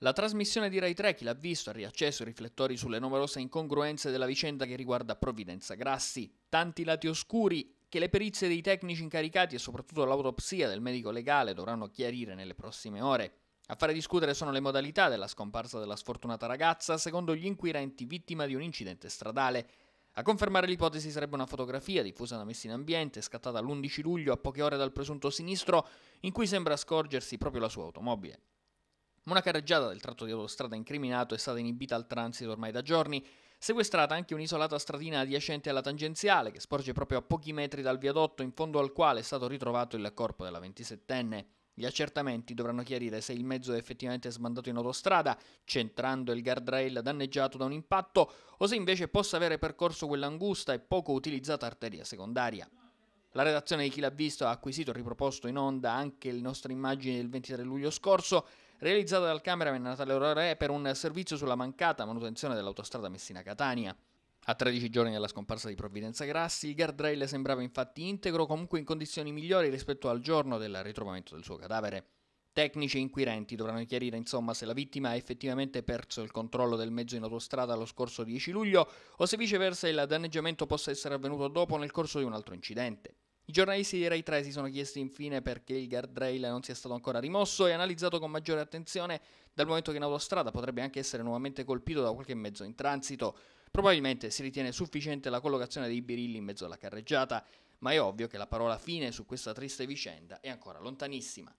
La trasmissione di Rai 3, chi l'ha visto, ha riacceso i riflettori sulle numerose incongruenze della vicenda che riguarda Provvidenza Grassi. Tanti lati oscuri che le perizie dei tecnici incaricati e soprattutto l'autopsia del medico legale dovranno chiarire nelle prossime ore. A fare discutere sono le modalità della scomparsa della sfortunata ragazza, secondo gli inquirenti vittima di un incidente stradale. A confermare l'ipotesi sarebbe una fotografia diffusa da Messina Ambiente, scattata l'11 luglio a poche ore dal presunto sinistro, in cui sembra scorgersi proprio la sua automobile ma una carreggiata del tratto di autostrada incriminato è stata inibita al transito ormai da giorni. Sequestrata anche un'isolata stradina adiacente alla tangenziale, che sporge proprio a pochi metri dal viadotto, in fondo al quale è stato ritrovato il corpo della 27enne. Gli accertamenti dovranno chiarire se il mezzo è effettivamente sbandato in autostrada, centrando il guardrail danneggiato da un impatto, o se invece possa avere percorso quell'angusta e poco utilizzata arteria secondaria. La redazione di Chi l'ha visto ha acquisito e riproposto in onda anche le nostre immagini del 23 luglio scorso, realizzata dal cameraman Natale Orare per un servizio sulla mancata manutenzione dell'autostrada Messina-Catania. A 13 giorni dalla scomparsa di Provvidenza Grassi, il guardrail sembrava infatti integro, comunque in condizioni migliori rispetto al giorno del ritrovamento del suo cadavere. Tecnici e inquirenti dovranno chiarire insomma se la vittima ha effettivamente perso il controllo del mezzo in autostrada lo scorso 10 luglio o se viceversa il danneggiamento possa essere avvenuto dopo nel corso di un altro incidente. I giornalisti di Rai 3 si sono chiesti infine perché il guardrail non sia stato ancora rimosso e analizzato con maggiore attenzione dal momento che in autostrada potrebbe anche essere nuovamente colpito da qualche mezzo in transito. Probabilmente si ritiene sufficiente la collocazione dei birilli in mezzo alla carreggiata, ma è ovvio che la parola fine su questa triste vicenda è ancora lontanissima.